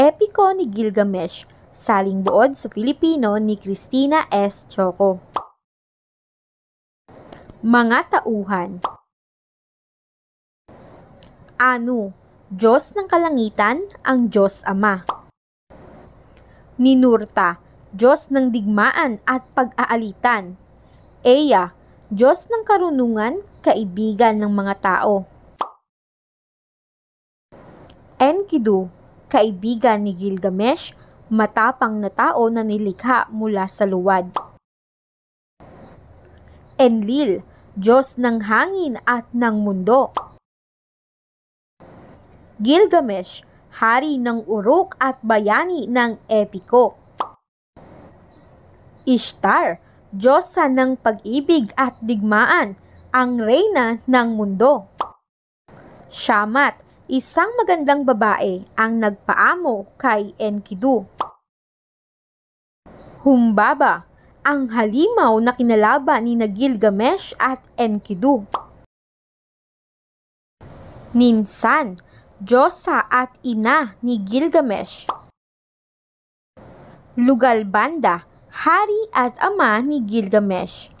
Epiko ni Gilgamesh, saling buod sa Filipino ni Christina S. Choco. Mga Tauhan Anu, Diyos ng Kalangitan, ang Diyos Ama. Ninurta, Diyos ng digmaan at pag-aalitan. Eya, Diyos ng karunungan, kaibigan ng mga tao. Enkidu, kaibigan ni Gilgamesh, matapang na tao na nilikha mula sa luwad. Enlil, Diyos ng hangin at ng mundo. Gilgamesh, hari ng uruk at bayani ng Epiko. Ishtar, Diyosa ng pag-ibig at digmaan, ang reyna ng mundo. Shamat, isang magandang babae ang nagpaamo kay Enkidu. Humbaba, ang halimaw na kinalaban ni Gilgamesh at Enkidu. Ninsan, Diyosa at ina ni Gilgamesh. Lugalbanda, hari at ama ni Gilgamesh.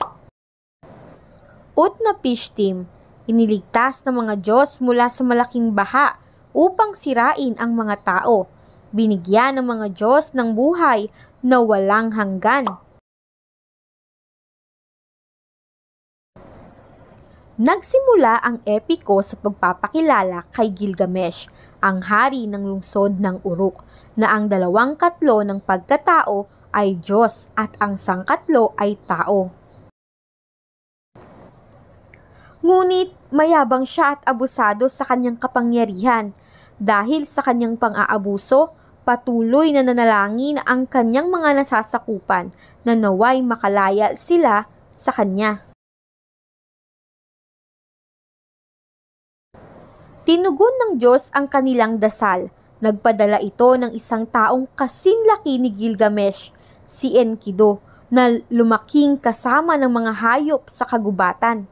Utnapishtim, Iniligtas ng mga Diyos mula sa malaking baha upang sirain ang mga tao. Binigyan ng mga Diyos ng buhay na walang hanggan. Nagsimula ang epiko sa pagpapakilala kay Gilgamesh, ang hari ng lungsod ng Uruk, na ang dalawang katlo ng pagkatao ay Diyos at ang sangkatlo ay tao. Ngunit mayabang siya at abusado sa kanyang kapangyarihan. Dahil sa kanyang pang-aabuso, patuloy na nanalangin ang kanyang mga nasasakupan na naway makalaya sila sa kanya. Tinugon ng Diyos ang kanilang dasal. Nagpadala ito ng isang taong kasinlaki ni Gilgamesh, si Enkidu, na lumaking kasama ng mga hayop sa kagubatan.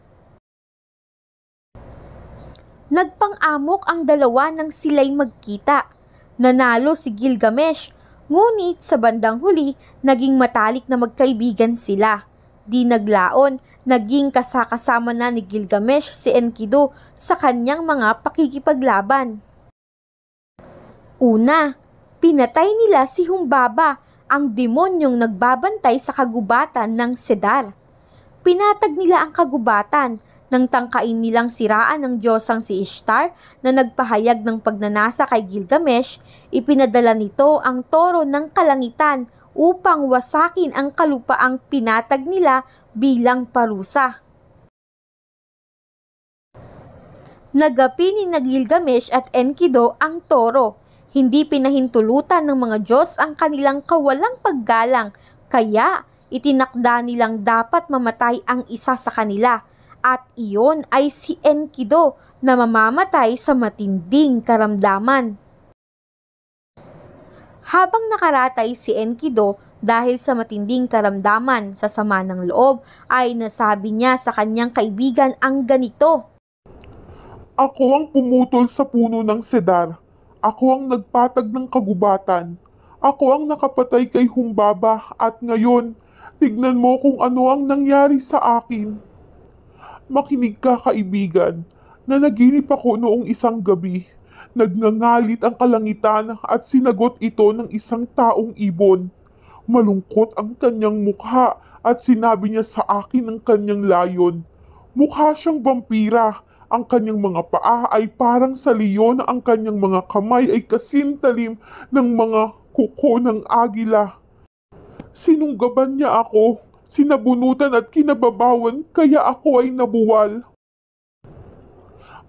Nagpang-amok ang dalawa nang sila'y magkita. Nanalo si Gilgamesh, ngunit sa bandang huli, naging matalik na magkaibigan sila. Di naglaon, naging kasakasama na ni Gilgamesh si Enkidu sa kanyang mga pakikipaglaban. Una, pinatay nila si Humbaba, ang demonyong nagbabantay sa kagubatan ng Sedar. Pinatag nila ang kagubatan nang tangkain nilang siraan ng Diyosang si Ishtar na nagpahayag ng pagnanasa kay Gilgamesh, ipinadala nito ang toro ng kalangitan upang wasakin ang kalupaang pinatag nila bilang parusa. Nagapi ni Gilgamesh at Enkido ang toro. Hindi pinahintulutan ng mga Diyos ang kanilang kawalang paggalang, kaya itinakda nilang dapat mamatay ang isa sa kanila at iyon ay si Enkido na mamamatay sa matinding karamdaman. Habang nakaratay si Enkido dahil sa matinding karamdaman sa sama ng loob ay nasabi niya sa kanyang kaibigan ang ganito. Ako ang pumutol sa puno ng sedar. Ako ang nagpatag ng kagubatan. Ako ang nakapatay kay Humbaba at ngayon, tignan mo kung ano ang nangyari sa akin. Makinig ka kaibigan, nanaginip ako noong isang gabi. Nagngangalit ang kalangitan at sinagot ito ng isang taong ibon. Malungkot ang kanyang mukha at sinabi niya sa akin ang kanyang layon. Mukha siyang vampira. Ang kanyang mga paa ay parang sa leon, ang kanyang mga kamay ay kasintalim ng mga kuko ng agila. Sinunggaban niya ako Sinabunutan at kinababawan kaya ako ay nabuwal.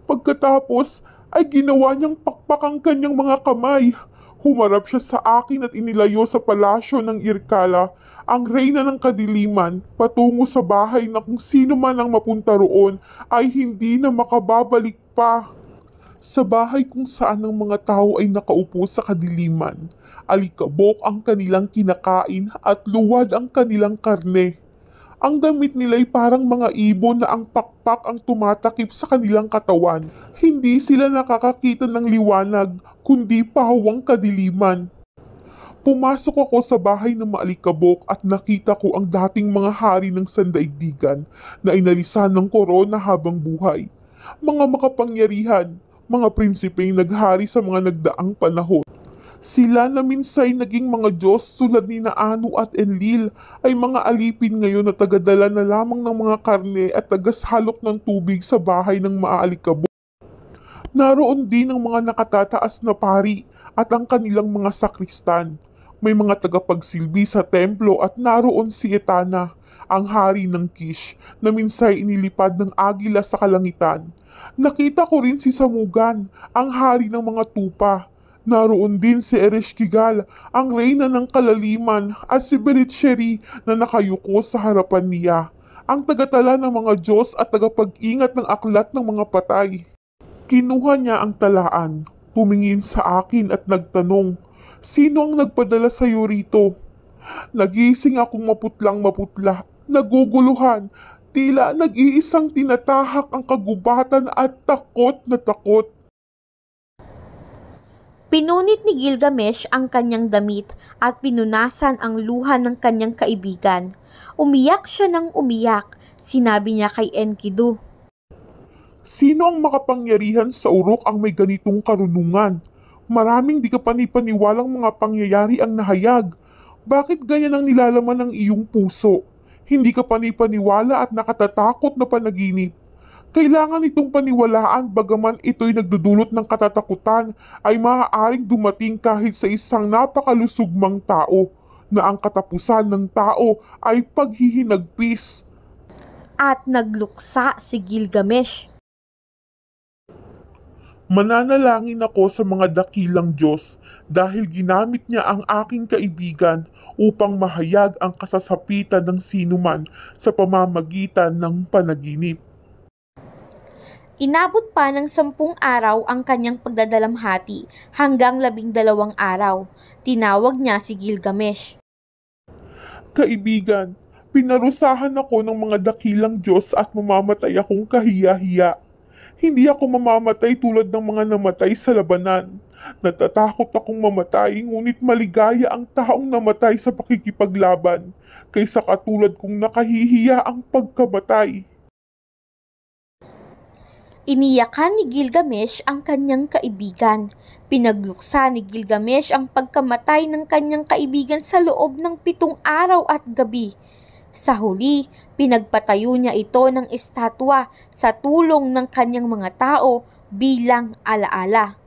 Pagkatapos ay ginawa niyang pakpak ang kanyang mga kamay. Humarap siya sa akin at inilayo sa palasyo ng Irkala, ang reyna ng kadiliman, patungo sa bahay na kung sino man ang mapunta roon ay hindi na makababalik pa sa bahay kung saan ang mga tao ay nakaupo sa kadiliman. Alikabok ang kanilang kinakain at luwad ang kanilang karne. Ang damit nila ay parang mga ibon na ang pakpak ang tumatakip sa kanilang katawan. Hindi sila nakakakita ng liwanag, kundi pawang kadiliman. Pumasok ako sa bahay ng maalikabok at nakita ko ang dating mga hari ng sandaigdigan na inalisan ng korona habang buhay. Mga makapangyarihan, mga prinsipeng naghari sa mga nagdaang panahon. Sila na minsay naging mga Diyos tulad ni Naano at Enlil ay mga alipin ngayon na tagadala na lamang ng mga karne at tagashalok ng tubig sa bahay ng maaalikabok. Naroon din ang mga nakatataas na pari at ang kanilang mga sakristan may mga tagapagsilbi sa templo at naroon si Etana, ang hari ng Kish, na minsay inilipad ng agila sa kalangitan. Nakita ko rin si Samugan, ang hari ng mga tupa. Naroon din si Ereshkigal, ang reyna ng kalaliman, at si Belitsheri na nakayuko sa harapan niya, ang tagatala ng mga Diyos at tagapag-ingat ng aklat ng mga patay. Kinuha niya ang talaan, tumingin sa akin at nagtanong, Sino ang nagpadala sa iyo rito? Nagising akong maputlang maputla, naguguluhan, tila nag-iisang tinatahak ang kagubatan at takot na takot. Pinunit ni Gilgamesh ang kanyang damit at pinunasan ang luha ng kanyang kaibigan. Umiyak siya ng umiyak, sinabi niya kay Enkidu. Sino ang makapangyarihan sa urok ang may ganitong karunungan? Maraming di ka panipaniwalang mga pangyayari ang nahayag. Bakit ganyan ang nilalaman ng iyong puso? Hindi ka panipaniwala at nakatatakot na panaginip. Kailangan itong paniwalaan bagaman ito'y nagdudulot ng katatakutan ay maaaring dumating kahit sa isang napakalusugmang tao na ang katapusan ng tao ay paghihinagpis. At nagluksa si Gilgamesh Mananalangin ako sa mga dakilang Diyos dahil ginamit niya ang aking kaibigan upang mahayag ang kasasapitan ng sinuman sa pamamagitan ng panaginip. Inabot pa ng sampung araw ang kanyang pagdadalamhati hanggang labing dalawang araw. Tinawag niya si Gilgamesh. Kaibigan, pinarusahan ako ng mga dakilang Diyos at mamamatay akong kahiya hindi ako mamamatay tulad ng mga namatay sa labanan. Natatakot akong mamatay ngunit maligaya ang taong namatay sa pakikipaglaban kaysa katulad kong nakahihiya ang pagkamatay. Iniyakan ni Gilgamesh ang kanyang kaibigan. Pinagluksa ni Gilgamesh ang pagkamatay ng kanyang kaibigan sa loob ng pitong araw at gabi. Sa huli, pinagpatayo niya ito ng estatwa sa tulong ng kanyang mga tao bilang alaala.